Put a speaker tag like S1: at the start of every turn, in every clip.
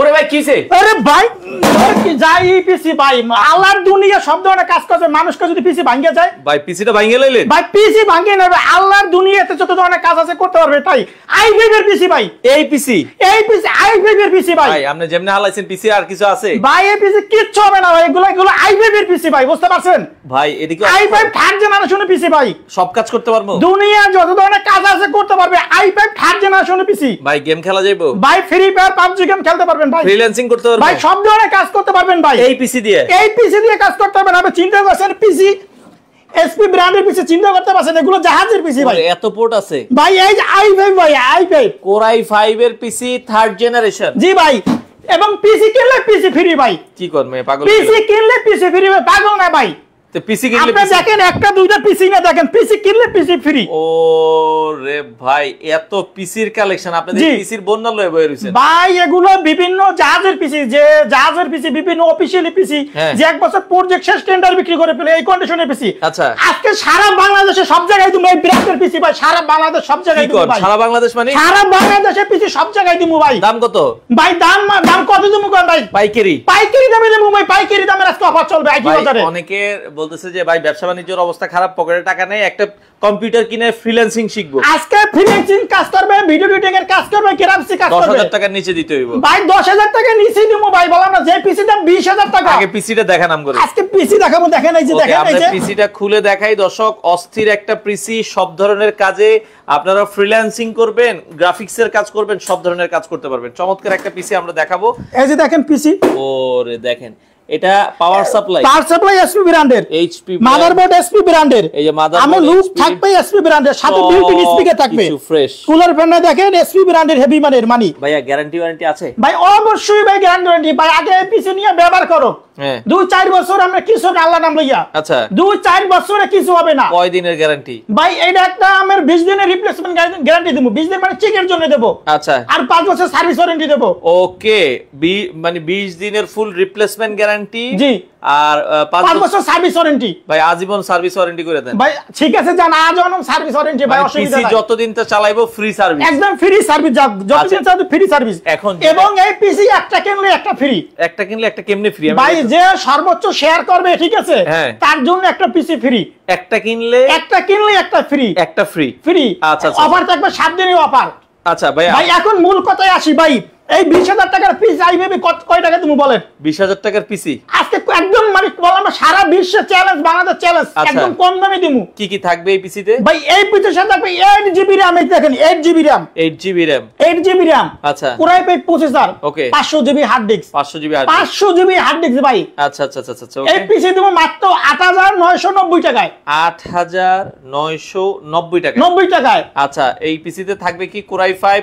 S1: ওরে ভাই আরে ভাই কি যাই পিসি ভাই আল্লাহর দুনিয়া শব্দ একটা কাজ মানুষকে যদি পিসি যায়
S2: ভাই পিসিটা লইলে
S1: ভাই পিসি আল্লাহর দুনিয়াতে যত ধরনের কাজ আছে করতে পারবে তাই আই পিসি ভাই এই পিসি এই পিসি আই পিসি ভাই ভাই আপনি যেমনে হালাইছেন পিসি আর কিছু আছে ভাই এই পিসি কিচ্ছু হবে না ভাই আই পিসি ভাই বুঝতে পারছেন ভাই এদিকে আই পিসি ভাই সব কাজ করতে পারবো দুনিয়া যত ধরনের কাজ আছে করতে পারবে আই ফাইভ থার্ড জেনারেশনের পিসি ভাই গেম খেলা যাইবো ভাই ফ্রি ফায়ার পাবজি গেম খেলতে পারবে পারবেন ভাই ফ্রিল্যান্সিং করতে পারবেন ভাই সব ধরনের কাজ করতে পারবেন ভাই এই পিসি দিয়ে এই পিসি দিয়ে কাজ করতে পারবেন আপনি চিন্তা করছেন পিসি এসপি ব্র্যান্ডের পিছে চিন্তা করতে পারছেন এগুলো জাহাজের পিসি ভাই এত পোর্ট আছে ভাই এই যে আই ফাইভ ভাই I five core I five এর পিসি থার্ড জেনারেশন জি ভাই এবং পিসি কিনলে পিসি ফ্রি ভাই
S2: কি করবে পাগল পিসি
S1: কিনলে পিসি ফ্রি ভাই পাগল না ভাই পিসি হ্যাঁ। আচ্ছা। সারা বাংলাদেশ সব জায়গায় সারা বাংলাদেশ মানে সব জায়গায় দিমু ভাই দাম কত ভাই দাম দাম কত পাইকারি পাইকারি দামে দিমু পাইকারি দামে
S2: অনেকে বলতেছে যে ভাই ব্যবসা বাণিজ্যের অবস্থা খারাপ পকেটে টাকা নেই একটা কম্পিউটার কিনে ফ্রিল্যান্সিং শিখবো আজকে
S1: ফ্রিল্যান্সিং কাজ করবে ভিডিও এডিটিং এর কাজ করবে গ্রাফিক্স কাজ করবে 10000
S2: টাকা নিচে দিতে হইব
S1: ভাই 10000 টাকা নিচে নিমু ভাই বললাম না যে পিসি দাম 20000 টাকা আগে
S2: পিসিটা দেখা নাম করে আজকে
S1: পিসি দেখাবো দেখেন এই যে দেখেন এই যে আমরা পিসিটা
S2: খুলে দেখাই দর্শক অস্থির একটা পিসি সব ধরনের কাজে আপনারা ফ্রিল্যান্সিং করবেন গ্রাফিক্স এর কাজ করবেন সব ধরনের কাজ করতে পারবেন চমৎকার একটা পিসি আমরা দেখাবো
S1: এই যে দেখেন পিসি
S2: ওরে দেখেন এটা power supply power
S1: supply SP ব্র্যান্ডের
S2: এইচপি মাদারবোর্ড
S1: এসপি ব্র্যান্ডের এই যে মাদার আমার লুপ থাকবে এসপি ব্র্যান্ডের সাথে বিল্ট-ইন oh, স্পিকার থাকবে ফ্রেশ কুলার ফ্যানটা দেখেন এসপি ব্র্যান্ডের হেভি মানের মানি ভাইয়া গ্যারান্টি ওয়ারেন্টি আছে ভাই অবশ্যই ভাই গ্যারান্টি ওয়ারেন্টি ভাই আগে পিছে নিয়ে ব্যবহার করো আজীবন সার্ভিস ওয়ারেন্টি করে দেন ভাই ঠিক আছে জান আজীবন সার্ভিস ওয়ারেন্টি ভাই মানে যতদিন তো চালাইবো ফ্রি সার্ভিস একদম ফ্রি আচ্ছা। সার্ভিস যতদিন চালাবো ফ্রি সার্ভিস এখন এবং এই পিসি একটা কিনলে একটা ফ্রি
S2: একটা কিনলে একটা কেমনি ফ্রি ভাই
S1: যে সর্বোচ্চ শেয়ার করবে ঠিক আছে হ্যাঁ। তার জন্য একটা পিসি ফ্রি একটা কিনলে একটা কিনলে একটা ফ্রি একটা ফ্রি ফ্রি আচ্ছা অফার আচ্ছা। থাকবে সাত দিনের অফার আচ্ছা ভাই ভাই এখন মূল কথায় আসি ভাই এই বিশ হাজার টাকার পিস আইবিবি কত কয় টাকা তুমি বলেন বিশ হাজার টাকার পিসি আজকে একদম মানে বললাম সারা বিশ্বে চ্যালেঞ্জ বাংলাদেশ চ্যালেঞ্জ একদম কম দামে দিমু কি কি থাকবে এই পিসিতে ভাই এই পিসির সাথে থাকবে এইট জিবি র্যাম এই দেখেন eight GB RAM eight GB RAM eight GB RAM আচ্ছা পুরাই পেট প্রসেসর ওকে পাঁচশো জিবি হার্ড ডিস্ক পাঁচশো জিবি পাঁচশো জিবি হার্ড ডিস্ক ভাই আচ্ছা আচ্ছা আচ্ছা আচ্ছা এই পিসি তুমি মাত্র আট হাজার নয়শো নব্বই টাকায়
S2: আট হাজার নয়শো নব্বই টাকা নব্বই টাকায় আচ্ছা এই পিসিতে থাকবে কি core i five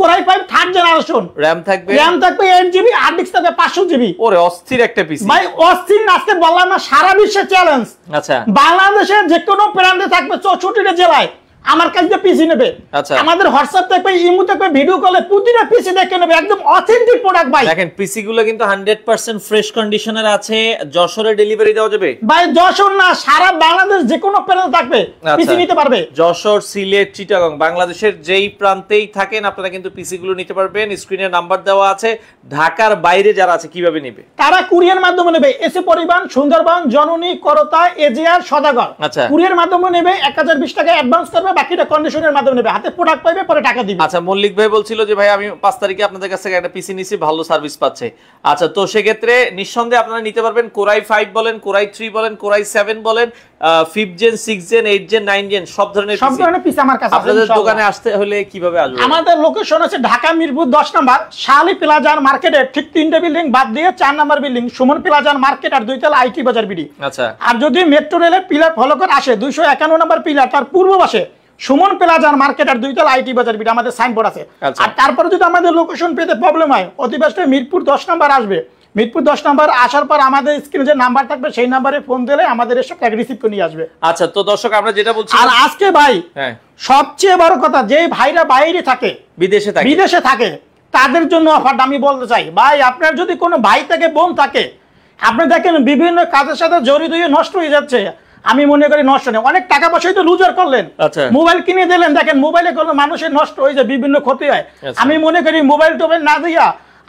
S2: core i five third generation RAM থাকবে র‍্যাম থাকবে 8
S1: জিবি হার্ড ডিস্ক থাকবে 500 জিবি ওরে অস্থির একটা পিসি ভাই অস্থির আজকে বললাম না সারা বিশ্বে চ্যালেঞ্জ আচ্ছা বাংলাদেশের যে কোনো প্রান্তে থাকবে 64টা জেলায় আমার কাছ দিয়ে পিসি নেবে আচ্ছা। আমাদের হোয়াটসঅ্যাপ থাকবে ইমো থাকবে ভিডিও কলে প্রতিটা পিসি দেখে নেবে একদম অথেন্টিক প্রোডাক্ট ভাই
S2: দেখেন পিসি গুলো কিন্তু 100% ফ্রেশ কন্ডিশনের আছে যশোরে ডেলিভারি দেওয়া যাবে
S1: ভাই যশোর না সারা বাংলাদেশ যে কোনো প্রান্তে থাকবে পিসি আচ্ছা। নিতে পারবে
S2: যশোর সিলেট চিটাগং বাংলাদেশের যেই প্রান্তেই থাকেন আপনারা কিন্তু পিসি গুলো নিতে পারবেন স্ক্রিনে নাম্বার দেওয়া আছে ঢাকার বাইরে যারা আছে কিভাবে নেবে
S1: তারা কুরিয়ার মাধ্যমে নেবে এসি পরিবহন সুন্দরবন জননী করতা এজিআর সদাগর আচ্ছা কুরিয়ার মাধ্যমে নেবে 1020 টাকা অ্যাডভান্স করবে বাকিটা কন্ডিশনের মাধ্যমে নেবে হাতে প্রোডাক্ট পরে টাকা দিবে
S2: আচ্ছা মল্লিক ভাই বলছিল যে ভাই আমি পাঁচ তারিখে আপনাদের কাছ থেকে একটা পিসি ভালো সার্ভিস পাচ্ছে আচ্ছা তো সেক্ষেত্রে নিঃসন্দেহে আপনারা নিতে পারবেন কোরাই ফাইভ বলেন কোরাই থ্রি বলেন কোরাই সেভেন বলেন ঢাকা মিরপুর
S1: দশ নম্বর মার্কেটে ঠিক তিনটে বিল্ডিং বাদ দিয়ে চার নম্বর বিল্ডিং মার্কেট আর বাজার আচ্ছা আর যদি মেট্রো রেলের পিলার ফলো করে আসে দুইশো একান্ন নম্বর পিলার তার পূর্ব পাশে সুমন প্লাজার মার্কেট আর দুইতলা আইটি বাজার বিটা আমাদের সাইনবোর্ড আছে আচ্ছা। আর তারপরে যদি আমাদের লোকেশন পেতে প্রবলেম হয় অতিবাসটা মিরপুর দশ নাম্বার আসবে মিরপুর দশ নাম্বার আসার পর আমাদের স্ক্রিনে যে নাম্বার থাকবে সেই নাম্বারে ফোন দিলে আমাদের এসব ট্যাগ রিসিভ করে নিয়ে আসবে
S2: আচ্ছা তো দর্শক আমরা যেটা বলছি আর আজকে ভাই হ্যাঁ।
S1: সবচেয়ে বড় কথা যে ভাইরা বাইরে থাকে বিদেশে থাকে বিদেশে থাকে তাদের জন্য অফারটা আমি বলতে চাই ভাই আপনার যদি কোনো ভাই থাকে বোন থাকে আপনি দেখেন বিভিন্ন কাজের সাথে জড়িত হয়ে নষ্ট হয়ে যাচ্ছে আমি মনে করি নষ্ট নেই অনেক টাকা পয়সাই তো লুজার করলেন আচ্ছা। মোবাইল কিনে দিলেন দেখেন মোবাইলে মানুষের নষ্ট হয়ে যায় বিভিন্ন ক্ষতি হয় আচ্ছা। আমি মনে করি মোবাইল টোবাইল না দিয়া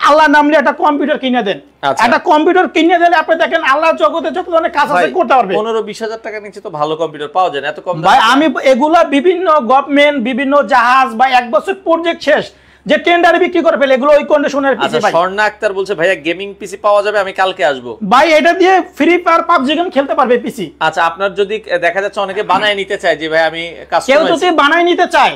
S1: আল্লাহ নামলে একটা কম্পিউটার কিনে দেন আচ্ছা। একটা কম্পিউটার কিনে দিলে আপনি দেখেন আল্লাহ জগতে যত অনেক কাজ আছে করতে পারবে
S2: বিশ হাজার টাকা নিচে তো ভালো কম্পিউটার পাওয়া যায় না এত কম ভাই আমি
S1: এগুলা বিভিন্ন গভর্নমেন্ট বিভিন্ন জাহাজ বা এক বছর প্রজেক্ট শেষ যে টেন্ডারে বিক্রি করে ফেলে এগুলো ওই কন্ডিশনের পিসি আচ্ছা, ভাই আচ্ছা স্বর্ণ
S2: আক্তার বলছে ভাইয়া গেমিং পিসি পাওয়া যাবে আমি কালকে আসব ভাই
S1: এটা দিয়ে ফ্রি ফায়ার পাবজি গেম খেলতে পারবে পিসি
S2: আচ্ছা আপনার যদি দেখা যাচ্ছে অনেকে বানায় হ্যাঁ। নিতে চায় যে ভাই আমি কাস্টমাইজ কেউ যদি
S1: বানায় নিতে চায়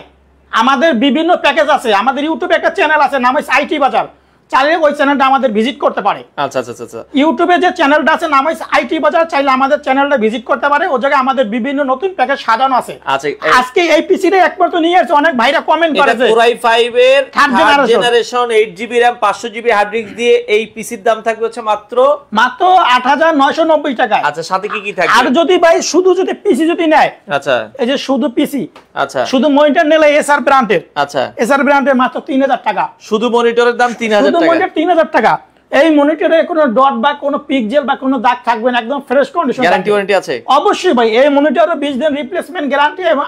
S1: আমাদের বিভিন্ন প্যাকেজ আছে আমাদের ইউটিউবে একটা চ্যানেল আছে নাম হচ্ছে আইটি বাজার চাইলে ওই চ্যানেলটা আমাদের ভিজিট করতে পারে আচ্ছা আচ্ছা আচ্ছা ইউটিউবে আচ্ছা। যে চ্যানেলটা আছে নাম হইছে আইটি বাজার চাইলে আমাদের চ্যানেলটা ভিজিট করতে পারে ওই জায়গায় আমাদের বিভিন্ন নতুন প্যাকেজ সাজানো আছে আচ্ছা আজকে এই পিসিটা একবার তো নিয়ে আসছে অনেক ভাইরা কমেন্ট করেছে কোরাই 5 এর third generation 8 GB RAM 500 GB hard disk দিয়ে এই পিসির দাম থাকবে হচ্ছে মাত্র মাত্র 8990 টাকা আচ্ছা সাথে কি কি থাকবে আর যদি ভাই শুধু যদি পিসি যদি নেয় আচ্ছা এই যে শুধু পিসি আচ্ছা শুধু মনিটর নিলে এসআর ব্র্যান্ডের আচ্ছা এসআর ব্র্যান্ডের মাত্র 3000 টাকা শুধু মনিটরের দাম 3000 মনিটর টাকা এই মনিটরে কোনো ডট বা কোনো পিকজেল বা কোনো দাগ থাকবে না একদম ফ্রেশ কন্ডিশন গ্যারান্টি ওয়ারেন্টি আছে অবশ্যই ভাই এই মনিটরে 20 দিন রিপ্লেসমেন্ট গ্যারান্টি এবং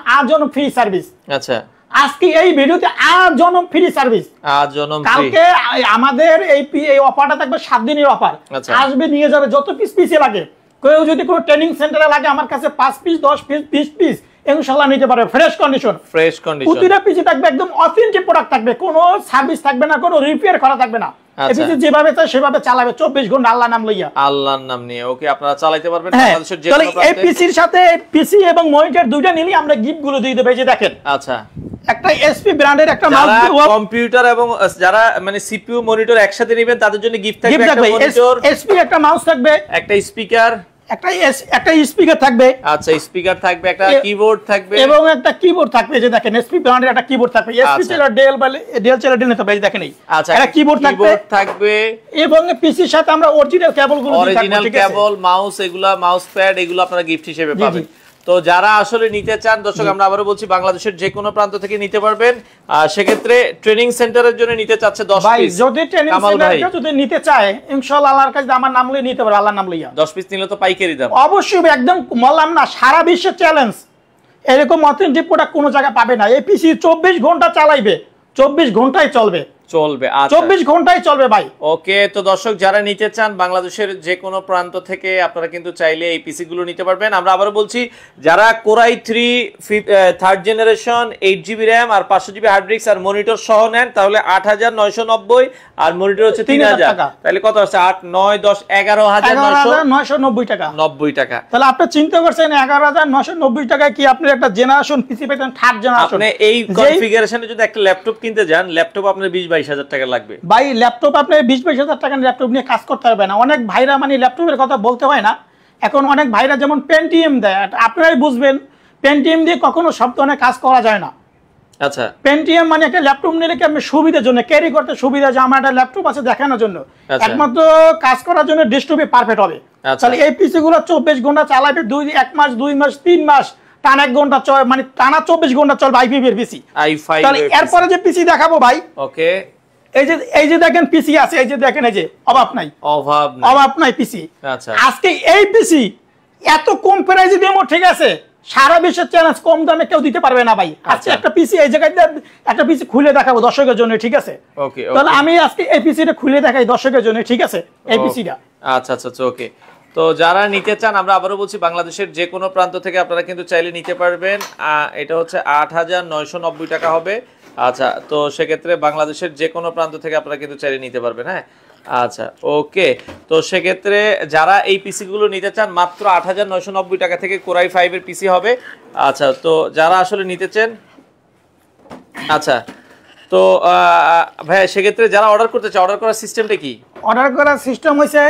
S1: ফ্রি সার্ভিস আচ্ছা আজকে এই ভিডিওতে ফ্রি সার্ভিস কালকে আমাদের এই এই অফারটা থাকবে 7 দিনের অফার আচ্ছা। আসবে নিয়ে যাবে যত পিস পিসে লাগে কেউ যদি কোনো ট্রেনিং সেন্টারে লাগে আমার কাছে 5 পিস 10 পিস 20 পিস ইনশাআল্লাহ নিতে পারবে ফ্রেশ কন্ডিশন
S2: ফ্রেশ কন্ডিশন প্রতিটা
S1: থাকবে একদম অথেন্টিক প্রোডাক্ট থাকবে কোনো সার্ভিস থাকবে না কোনো রিপেয়ার করা থাকবে না আচ্ছা। যেভাবে চাই সেভাবে চালাবে চব্বিশ ঘন্টা আল্লাহ নাম লইয়া
S2: আল্লাহর নাম নিয়ে ওকে আপনারা চালাইতে পারবেন হ্যাঁ। এই পিসির
S1: সাথে পিসি এবং মনিটর দুইটা নিলে আমরা গিফট গুলো দিয়ে দেবো এই যে দেখেন আচ্ছা একটা এসপি ব্র্যান্ডের একটা মাউস
S2: কম্পিউটার এবং যারা মানে সিপিইউ মনিটর একসাথে নেবেন তাদের জন্য গিফট থাকবে একটা মনিটর
S1: এসপি একটা মাউস থাকবে একটা স্পিকার একটা একটা স্পিকার থাকবে আচ্ছা স্পিকার থাকবে একটা কিবোর্ড থাকবে এবং একটা কিবোর্ড থাকবে যে দেখেন এসপি ব্র্যান্ডের একটা কিবোর্ড থাকবে এসপি আচ্ছা। ডেল বা ডেল চেলা ডেল নিতে পারি আচ্ছা একটা কিবোর্ড থাকবে থাকবে এবং পিসির সাথে আমরা অরিজিনাল কেবল গুলো অরিজিনাল কেবল
S2: মাউস এগুলা মাউস প্যাড এগুলো আপনারা গিফট হিসেবে পাবেন তো যারা আসলে নিতে চান দর্শক আমরা আবারও বলছি বাংলাদেশের যে কোনো প্রান্ত থেকে নিতে পারবেন সেক্ষেত্রে ট্রেনিং সেন্টারের জন্য নিতে চাচ্ছে দশ পিস যদি ট্রেনিং সেন্টারকে যদি
S1: নিতে চায় ইনশাল আল্লাহর কাছে আমার নাম লিয়ে নিতে পারে আল্লাহর নাম লিয়া
S2: দশ পিস নিলে তো পাইকারি দাম
S1: অবশ্যই একদম মলাম না সারা বিশ্বের চ্যালেঞ্জ এরকম অথেন্টিক প্রোডাক্ট কোনো জায়গায় পাবে না এই পিসি চব্বিশ ঘন্টা চালাইবে চব্বিশ ঘন্টায় চলবে চলবে আচ্ছা। চব্বিশ ঘন্টায় চলবে ভাই ওকে
S2: তো দর্শক যারা নিতে চান বাংলাদেশের যে কোনো প্রান্ত থেকে আপনারা কিন্তু চাইলে এই পিসি গুলো নিতে পারবেন আমরা আবারও বলছি যারা core i three third generation eight GB RAM আর পাঁচশো জিবি হার্ড ডিস্ক আর মনিটর সহ নেন তাহলে আট হাজার নয়শো নব্বই আর মনিটর হচ্ছে তিন হাজার তাহলে কত আছে আট নয় দশ এগারো হাজার
S1: নয়শো নব্বই টাকা নব্বই টাকা তাহলে আপনি চিন্তা করছেন এগারো হাজার নয়শো নব্বই টাকায় কি আপনি একটা জেনারেশন পিসি পেতেন থার্ড জেনারেশন এই কনফিগারেশনে
S2: যদি একটা ল্যাপটপ কিনতে যান ল্যাপটপ আপনার বিশ বাই ভাই
S1: ল্যাপটপ আপনার বিশ বাইশ হাজার ল্যাপটপ নিয়ে কাজ করতে হবে না অনেক ভাইরা মানে ল্যাপটপের কথা বলতে হয় না এখন অনেক ভাইরা যেমন দেয় আপনারাই বুঝবেন দিয়ে কখনো কাজ করা যায় না আচ্ছা। মানে জন্য ক্যারি করতে সুবিধা আমার একটা ল্যাপটপ আছে জন্য আচ্ছা। একমাত্র কাজ করার জন্য পারফেক্ট হবে আচ্ছা। তাহলে পিসি গুলো চব্বিশ ঘন্টা চালাবে দুই এক মাস দুই মাস তিন মাস টানা এক ঘন্টা মানে টানা চব্বিশ ঘন্টা চলবে আই ফাইভ এর পিসি
S2: তাহলে এরপরে
S1: যে পিসি দেখাবো ভাই ওকে এই যে এই যে দেখেন পিসি আছে এই যে দেখেন এই যে অভাব নাই অভাব অভাব নাই পিসি আচ্ছা। আজকে এই পিসি এত কম প্রাইজে দেবো ঠিক আছে সারা বিশ্বের চ্যালেঞ্জ কম দামে কেউ দিতে পারবে না ভাই আচ্ছা। আজকে একটা পিসি এই জায়গায় একটা পিসি খুলে দেখাবো দর্শকের জন্য ঠিক আছে তাহলে আমি আজকে এই পিসিটা খুলে দেখাই দর্শকের জন্য ঠিক আছে এই পিসিটা
S2: আচ্ছা আচ্ছা, আচ্ছা ওকে তো যারা নিতে চান আমরা আবারও বলছি বাংলাদেশের যে কোনো প্রান্ত থেকে আপনারা কিন্তু চাইলে নিতে পারবেন এটা হচ্ছে আট টাকা হবে আচ্ছা তো সেক্ষেত্রে বাংলাদেশের যে কোনো প্রান্ত থেকে আপনারা কিন্তু চাইলে নিতে পারবেন হ্যাঁ আচ্ছা ওকে তো সেক্ষেত্রে যারা এই পিসিগুলো নিতে চান মাত্র আট টাকা থেকে কোরাই ফাইভের পিসি হবে আচ্ছা তো যারা আসলে নিতে চান আচ্ছা তো ভাই সেক্ষেত্রে যারা অর্ডার করতে চায় অর্ডার করার সিস্টেমটা কি
S1: অর্ডার করার সিস্টেম হয়েছে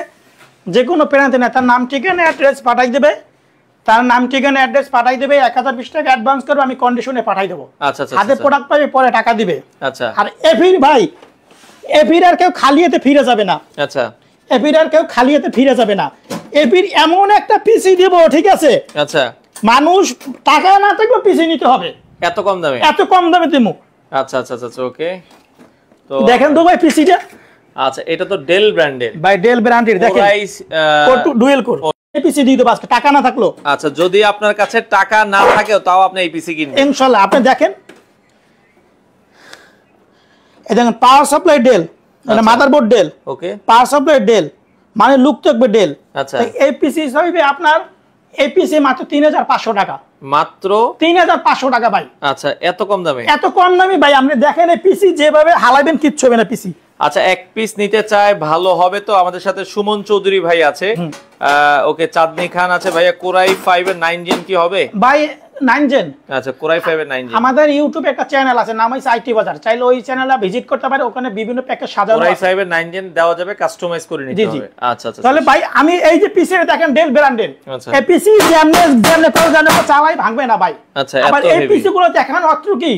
S1: যে কোনো প্রান্তে নেয় তার নাম ঠিকানা অ্যাড্রেস পাঠাই দেবে তার নাম ঠিকানা অ্যাড্রেস পাঠাই দেবে এক হাজার বিশ টাকা অ্যাডভান্স করবে আমি কন্ডিশনে পাঠাই দেবো আচ্ছা,
S2: আচ্ছা, আচ্ছা, হাতে প্রোডাক্ট
S1: পাবে পরে টাকা দিবে আচ্ছা আর এফির ভাই এফির আর কেউ খালি হাতে ফিরে যাবে না আচ্ছা এফির আর কেউ খালি হাতে ফিরে যাবে না এফির এমন একটা পিসি দেব ঠিক আছে আচ্ছা মানুষ টাকা না থাকলে পিসি নিতে হবে এত কম দামে এত কম দামে দেবো
S2: আচ্ছা আচ্ছা আচ্ছা ওকে তো দেখেন
S1: তো ভাই পিসিটা
S2: আচ্ছা এটা তো ডেল ব্র্যান্ডের
S1: বাই ডেল ব্র্যান্ডের দেখেন ডুয়েল কোর এপিসি দিয়ে আজকে টাকা না থাকলো
S2: আচ্ছা যদি আপনার কাছে টাকা না থাকে তাও আপনি এপিসি কিনবেন ইনশাআল্লাহ
S1: আপনি দেখেন এই দেখেন পাওয়ার সাপ্লাই ডেল মানে motherboard Dell okay power supply Dell মানে লুক থাকবে ডেল আচ্ছা এপিসি হিসেবে আপনার এপিসি মাত্র তিন হাজার পাঁচশো টাকা মাত্র তিন হাজার পাঁচশো টাকা ভাই
S2: আচ্ছা এত কম দামে
S1: এত কম দামে ভাই আপনি দেখেন এপিসি যেভাবে হালাবেন কিচ্ছু হবে না পিসি
S2: আচ্ছা এক পিস নিতে চায় ভালো হবে তো আমাদের সাথে সুমন চৌধুরী ভাই আছে ওকে চাঁদনি খান আছে ভাইয়া কোরাই ফাইভ এর নাইন জেন কি হবে ভাই নাইন জেন আচ্ছা কোরাই ফাইভ এর নাইন জেন
S1: আমাদের ইউটিউবে একটা চ্যানেল আছে নাম হচ্ছে আইটি বাজার চাইলে ওই চ্যানেলে ভিজিট করতে পারে ওখানে বিভিন্ন প্যাকেজ সাজানো কোরাই
S2: ফাইভ এর নাইন জেন দেওয়া যাবে কাস্টমাইজ করে নিতে হবে আচ্ছা আচ্ছা তাহলে আচ্ছা। ভাই
S1: আমি এই যে পিসি দেখেন ডেল ব্র্যান্ডের আচ্ছা। এই পিসি যেমনে যেমনে করে জানে চাওয়াই ভাঙবে না ভাই আচ্ছা আবার এই পিসি গুলো দেখেন অত্র কি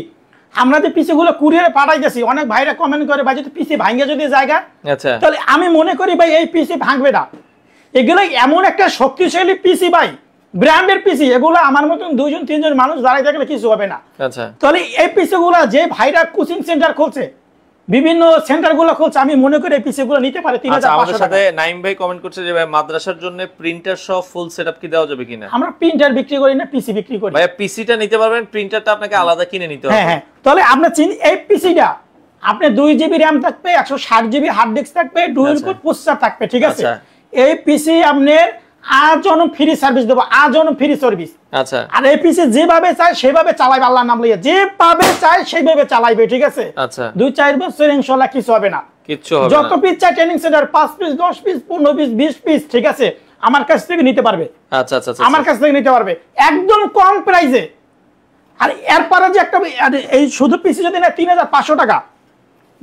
S1: আমরা যে পিসিগুলো কুরিয়ারে পাঠাইতেছি অনেক ভাইরা কমেন্ট করে ভাই যদি পিসি ভাঙে যদি জায়গা আচ্ছা। তাহলে আমি মনে করি ভাই এই পিসি ভাঙবে না এগুলো এমন একটা শক্তিশালী পিসি ভাই ব্র্যান্ডের পিসি এগুলো আমার মতন দুইজন তিনজন মানুষ দাঁড়াই থাকলে কিছু হবে না আচ্ছা। তাহলে এই পিসিগুলো যে ভাইরা কোচিং সেন্টার খুলছে বিভিন্ন সেন্টারগুলো খুলছে আমি মনে করি এই পিসিগুলো নিতে পারে 3500 আচ্ছা, আমাদের সাথে
S2: নাইম ভাই কমেন্ট করছে যে ভাই মাদ্রাসার জন্য প্রিন্টার সহ ফুল সেটআপ কি দেওয়া যাবে কিনা
S1: আমরা প্রিন্টার বিক্রি করি না পিসি বিক্রি করি ভাই
S2: পিসিটা নিতে পারবেন প্রিন্টারটা আপনাকে আলাদা কিনে নিতে হ্যাঁ, হবে হ্যাঁ
S1: হ্যাঁ তাহলে আমরা চিন এই পিসিটা আপনি 2 জিবি র‍্যাম থাকবে 160 জিবি হার্ড ডিস্ক থাকবে ডুয়েল কোর প্রসেসর থাকবে ঠিক আছে আচ্ছা। এই পিসি আপনার আজনম ফ্রি সার্ভিস দেবো ফ্রি সার্ভিস আচ্ছা আর যেভাবে চায় সেভাবে চালাইবে নাম লইয়া যে পাবে চায় চালাইবে ঠিক আছে আচ্ছা দুই চার বছর কিছু হবে না কিছু হবে যত পিস চায় ট্রেনিং সেন্টার পাঁচ পিস দশ পিস পনেরো পিস বিশ পিস ঠিক আছে আমার কাছ থেকে নিতে পারবে
S2: আচ্ছা আচ্ছা, আচ্ছা। আমার
S1: কাছ থেকে নিতে পারবে একদম কম প্রাইসে আর এরপরে যে একটা এই শুধু পিসি যদি না পাঁচশো টাকা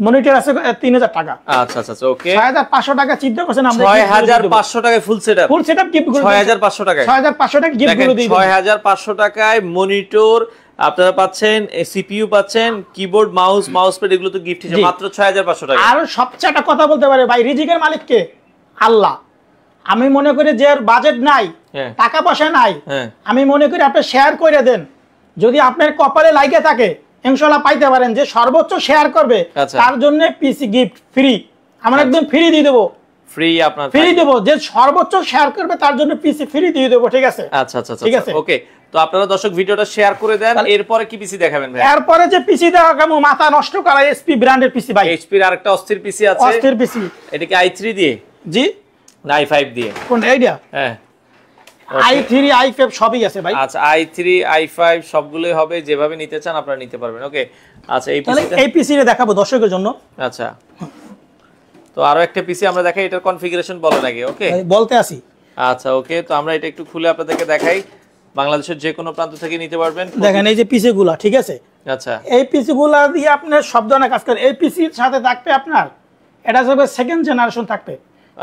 S1: মনিটর আছে 3000 টাকা
S2: আচ্ছা আচ্ছা, আচ্ছা ওকে
S1: 6500 টাকা আমরা 6500
S2: টাকায় full setup full
S1: setup gift 6500
S2: টাকায় 6500 গিফট দিই 6500 টাকায় মনিটর আপনারা পাচ্ছেন সিপিইউ পাচ্ছেন কিবোর্ড মাউস মাউস প্যাড এগুলো তো গিফট হিসেবে মাত্র 6500 টাকা
S1: আর সবচেয়ে একটা কথা বলতে পারে ভাই রিজিকের মালিক কে আল্লাহ আমি মনে করি যে বাজেট নাই হ্যাঁ। টাকা পয়সা নাই হ্যাঁ। আমি মনে করি আপনি শেয়ার করে দেন যদি আপনার কপালে লাগে থাকে ইনশাল্লাহ পাইতে পারেন যে সর্বোচ্চ শেয়ার আচ্ছা। আচ্ছা। করবে তার জন্য পিসি গিফট ফ্রি আমরা একদম ফ্রি দিয়ে দেবো
S2: ফ্রি আপনার ফ্রি
S1: যে সর্বোচ্চ শেয়ার করবে তার জন্য পিসি ফ্রি দিয়ে ঠিক আছে আচ্ছা আচ্ছা, আচ্ছা ঠিক আছে
S2: ওকে তো আপনারা দর্শক ভিডিওটা শেয়ার করে দেন এরপরে কি পিসি দেখাবেন ভাই
S1: এরপরে যে পিসি কেমন মাথা নষ্ট করা এসপি ব্র্যান্ডের পিসি ভাই এইচপি এর আরেকটা অস্থির পিসি আছে অস্থির পিসি এটা কি দিয়ে জি না i5 দিয়ে কোন আইডিয়া হ্যাঁ
S2: সবই আছে আচ্ছা, হবে যেভাবে নিতে চান নিতে পারবেন আচ্ছা, দর্শকের জন্য আচ্ছা। তো একটা ওকে বলতে আচ্ছা ওকে তো আমরা এটা একটু খুলে আপনাদেরকে দেখাই বাংলাদেশের যে কোনো প্রান্ত থেকে নিতে পারবেন দেখেন এই
S1: যে গুলা ঠিক আছে আচ্ছা এই গুলা দিয়ে আপনার সব ধরনের কাজ করে এই পিসির সাথে থাকবে আপনার এটা হিসেবে সেকেন্ড জেনারেশন থাকবে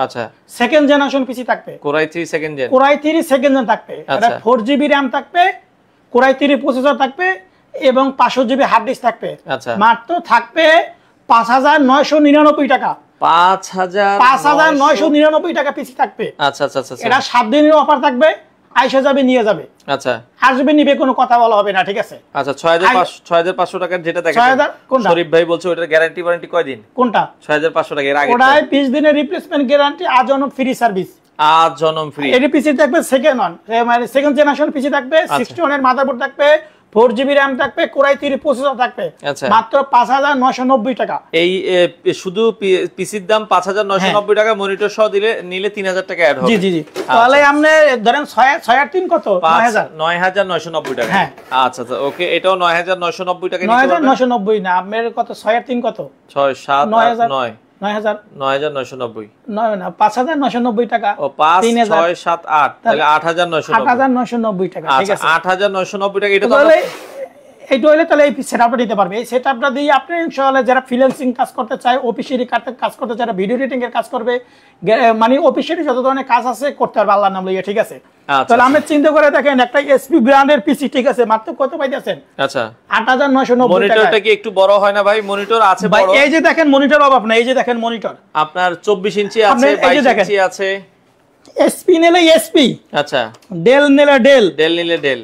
S1: আচ্ছা সেকেন্ড জেনারেশন পিসি থাকবে
S2: core i 3 second gen
S1: core i 3 second gen থাকবে আচ্ছা। এটা 4GB RAM থাকবে কোরাই 3 প্রসেসর থাকবে এবং 500GB হার্ড ডিস্ক থাকবে আচ্ছা। মাত্র থাকবে 5999 টাকা 5999 টাকা পিসি থাকবে
S2: আচ্ছা আচ্ছা আচ্ছা, আচ্ছা। এটা
S1: 7 দিনের অফার থাকবে আইসা যাবে নিয়ে যাবে আচ্ছা আসবে নিবে কোনো কথা বলা হবে না ঠিক আছে
S2: আচ্ছা 6500 6500 টাকা যেটা দেখেন 6000 কোনটা শরীফ ভাই বলছে ওটার গ্যারান্টি ওয়ারেন্টি কয়দিন কোনটা 6500 টাকা এর আগে ওটাই
S1: 20 দিনের রিপ্লেসমেন্ট গ্যারান্টি আজ অন ফ্রি সার্ভিস
S2: আজ জনম ফ্রি মানে আচ্ছা। এর পিসি
S1: থাকবে সেকেন্ড অন মানে সেকেন্ড জেনারেশন পিসি থাকবে 61 এর মাদারবোর্ড থাকবে ফোর জিবি র্যাম থাকবে কোরাই থ্রি প্রসেসর থাকবে আচ্ছা। মাত্র পাঁচ হাজার নশো নব্বই টাকা
S2: এই শুধু পিসির দাম পাঁচ হাজার নশো নব্বই হ্যাঁ। টাকা মনিটর সহ দিলে নিলে তিন হাজার টাকা জি জি জি আচ্ছা। তাহলে
S1: আপনি ধরেন ছয় ছয় আর তিন কত নয় হাজার
S2: নয় হাজার নয়শো নব্বই টাকা হ্যাঁ আচ্ছা আচ্ছা ওকে এটাও নয় হাজার নয়শো নব্বই টাকা নয় হাজার নয়শো
S1: নব্বই না আপনার কত ছয় আর তিন কত
S2: ছয় সাত নয় হাজার নয় নয় হাজার নয় হাজার নয়শো নব্বই
S1: নয় পাঁচ হাজার নয়শো নব্বই টাকা ও পাঁচ ছয়
S2: সাত আট তাহলে আট হাজার নয়শো আট হাজার
S1: নয়শো নব্বই টাকা আচ্ছা, ঠিক আছে
S2: আট হাজার নয়শো নব্বই টাকা
S1: এইটা হলে তাহলে এই সেট আপটা নিতে পারবে এই সেট আপটা দিয়ে আপনি ইনশাআল্লাহ যারা ফ্রিল্যান্সিং কাজ করতে চায় অফিসের কাজ করতে চায় ভিডিও এডিটিংয়ের কাজ করবে মানে অফিসের যত ধরনের কাজ আছে করতে পারবে আল্লাহর নাম লইয়া ঠিক আছে আচ্ছা, আচ্ছা। তাহলে আমি চিন্তা করে দেখেন একটা এসপি ব্র্যান্ডের পিসি ঠিক আছে মাত্র কত পাইতেছেন আচ্ছা 8990 মনিটরটা কি
S2: একটু বড় হয় না ভাই মনিটর আছে ভাই এই
S1: যে দেখেন মনিটর অভাব না এই যে দেখেন মনিটর
S2: আপনার 24 ইঞ্চি আছে 22 ইঞ্চি আছে
S1: এসপি নিলে এসপি আচ্ছা ডেল নিলে ডেল ডেল নিলে ডেল